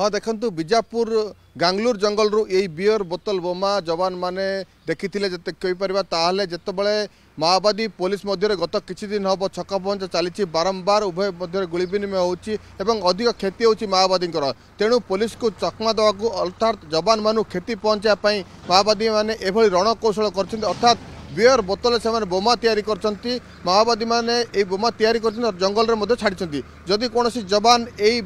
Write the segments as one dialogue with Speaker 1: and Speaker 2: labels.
Speaker 1: ହଁ ଦେଖନ୍ତୁ ବିଜାପୁର ଗାଙ୍ଗଲୋର ଜଙ୍ଗଲରୁ ଏଇ ବିୟର ବୋତଲ ବୋମା ଯବାନମାନେ ଦେଖିଥିଲେ ଯେତେ କହିପାରିବା ତାହେଲେ ଯେତେବେଳେ ମାଓବାଦୀ ପୋଲିସ ମଧ୍ୟରେ ଗତ କିଛି ଦିନ ହେବ ଛକପହଞ୍ଚ ଚାଲିଛି ବାରମ୍ବାର ଉଭୟ ମଧ୍ୟରେ ଗୁଳି ବିନିମୟ ହେଉଛି ଏବଂ ଅଧିକ କ୍ଷତି ହେଉଛି ମାଓବାଦୀଙ୍କର ତେଣୁ ପୋଲିସକୁ ଚକମା ଦେବାକୁ ଅର୍ଥାତ୍ ଯବାନମାନଙ୍କୁ କ୍ଷତି ପହଞ୍ଚାଇବା ପାଇଁ ମାଓବାଦୀମାନେ ଏଭଳି ରଣକୌଶଳ କରିଛନ୍ତି ଅର୍ଥାତ୍ ବିୟର ବୋତଲ ସେମାନେ ବୋମା ତିଆରି କରିଛନ୍ତି ମାଓବାଦୀମାନେ ଏଇ ବୋମା ତିଆରି କରିଛନ୍ତି ଜଙ୍ଗଲରେ ମଧ୍ୟ ଛାଡ଼ିଛନ୍ତି ଯଦି କୌଣସି ଯବାନ ଏଇ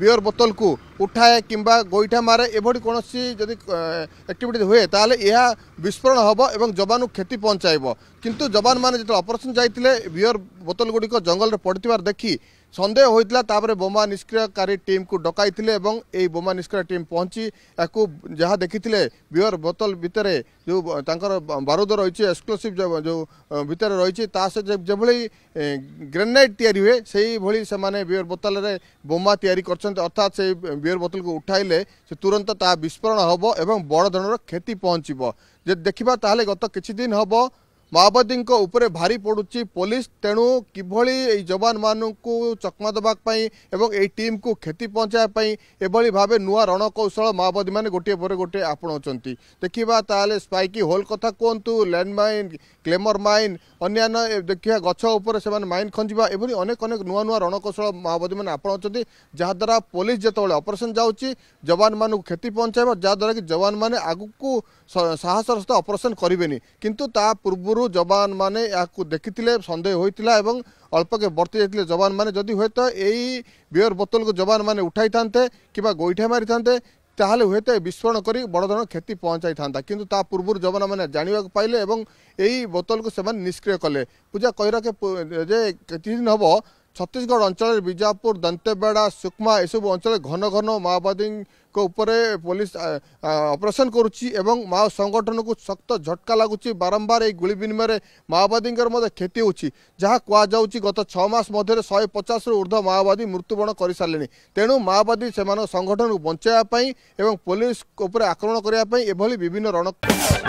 Speaker 1: বিয়র বোতলকু উঠায়ে কিংবা গোইঠা মারে এভাবে কোণী যদি একটিভিটি হুয়ে তাহলে এহা বিস্ফোরণ হব এবং যবানু ক্ষতি পঞ্চাইব কিন্তু যবান মানে যেত অপরেসন যাই বিয়র বোতলগুড়ি জঙ্গলের পড়িবার দেখি সন্দেহ হয়েছিল তাপরে বোমা নিষ্ক্রিয়কারী টিমকু ডকাই এবং এই বোমা নিষ্ক্রিয় টিম পৌঁছি একু যা দেখি বিয়র বোতল ভিতরে যে তাঁর বারুদ রয়েছে এক্সক্লুসিভ যে ভিতরে রয়েছে তা সহ যেভাবে গ্রেনেড তৈরি হুয়ে সেইভাবে সে বিয়র বোতলের বোমা তৈরি করছন্ত অর্থাৎ সেই বিয়ার বটল কো উঠাইলে সে তুরন্ত তা বিস্ফোরণ হবো এবং বড় দনৰ ক্ষতি পনচিব যে দেখিবা তাহলে গতো কিছি দিন হবো ମାଓବାଦୀଙ୍କ ଉପରେ ଭାରି ପଡ଼ୁଛି ପୋଲିସ ତେଣୁ କିଭଳି ଏହି ଯବାନମାନଙ୍କୁ ଚକମା ଦେବା ପାଇଁ ଏବଂ ଏହି ଟିମ୍କୁ କ୍ଷତି ପହଞ୍ଚାଇବା ପାଇଁ ଏଭଳି ଭାବେ ନୂଆ ରଣକୌଶଳ ମାଓବାଦୀମାନେ ଗୋଟିଏ ପରେ ଗୋଟିଏ ଆପଣାଉଛନ୍ତି ଦେଖିବା ତାହେଲେ ସ୍ପାଇକି ହୋଲ୍ କଥା କୁହନ୍ତୁ ଲ୍ୟାଣ୍ଡମାଇନ୍ କ୍ଲେମର ମାଇନ୍ ଅନ୍ୟାନ୍ୟ ଦେଖିବା ଗଛ ଉପରେ ସେମାନେ ମାଇନ୍ ଖଞ୍ଜିବା ଏଭଳି ଅନେକ ଅନେକ ନୂଆ ନୂଆ ରଣକୌଶଳ ମାଓବାଦୀମାନେ ଆପଣାଉଛନ୍ତି ଯାହାଦ୍ୱାରା ପୋଲିସ ଯେତେବେଳେ ଅପରେସନ୍ ଯାଉଛି ଯବାନମାନଙ୍କୁ କ୍ଷତି ପହଞ୍ଚାଇବା ଯାହାଦ୍ୱାରା କି ଯବାନମାନେ ଆଗକୁ ସାହସର ସହିତ ଅପରେସନ୍ କରିବେନି କିନ୍ତୁ ତା ପୂର୍ବରୁ ପୂର୍ବରୁ ଯବାନମାନେ ଏହାକୁ ଦେଖିଥିଲେ ସନ୍ଦେହ ହୋଇଥିଲା ଏବଂ ଅଳ୍ପକେ ବର୍ତ୍ତି ଯାଇଥିଲେ ଯବାନମାନେ ଯଦି ହୁଏତ ଏଇ ବିୟର ବୋତଲକୁ ଯବାନମାନେ ଉଠାଇଥାନ୍ତେ କିମ୍ବା ଗୋଇଠା ମାରିଥାନ୍ତେ ତାହେଲେ ହୁଏତ ବିସ୍ଫୋରଣ କରି ବଡ଼ ଧରଣର କ୍ଷତି ପହଞ୍ଚାଇଥାନ୍ତା କିନ୍ତୁ ତା ପୂର୍ବରୁ ଯବାନମାନେ ଜାଣିବାକୁ ପାଇଲେ ଏବଂ ଏହି ବୋତଲକୁ ସେମାନେ ନିଷ୍କ୍ରିୟ କଲେ ପୂଜା କହିରାକେ ଯେ କିଛି ଦିନ ହେବ ଛତିଶଗଡ଼ ଅଞ୍ଚଳରେ ବିଜାପୁର ଦନ୍ତେବେଡ଼ା ସୁକ୍ମା ଏସବୁ ଅଞ୍ଚଳରେ ଘନ ଘନ ମାଓବାଦୀଙ୍କ ଉପରେ ପୋଲିସ ଅପରେସନ୍ କରୁଛି ଏବଂ ମାଓ ସଂଗଠନକୁ ଶକ୍ତ ଝଟକା ଲାଗୁଛି ବାରମ୍ବାର ଏହି ଗୁଳି ବିନିମୟରେ ମାଓବାଦୀଙ୍କର ମଧ୍ୟ କ୍ଷତି ହେଉଛି ଯାହା କୁହାଯାଉଛି ଗତ ଛଅ ମାସ ମଧ୍ୟରେ ଶହେ ପଚାଶରୁ ଉର୍ଦ୍ଧ୍ୱ ମାଓବାଦୀ ମୃତ୍ୟୁବରଣ କରିସାରିଲେଣି ତେଣୁ ମାଓବାଦୀ ସେମାନଙ୍କ ସଂଗଠନକୁ ବଞ୍ଚାଇବା ପାଇଁ ଏବଂ ପୋଲିସ ଉପରେ ଆକ୍ରମଣ କରିବା ପାଇଁ ଏଭଳି ବିଭିନ୍ନ ରଣକୌଶଳ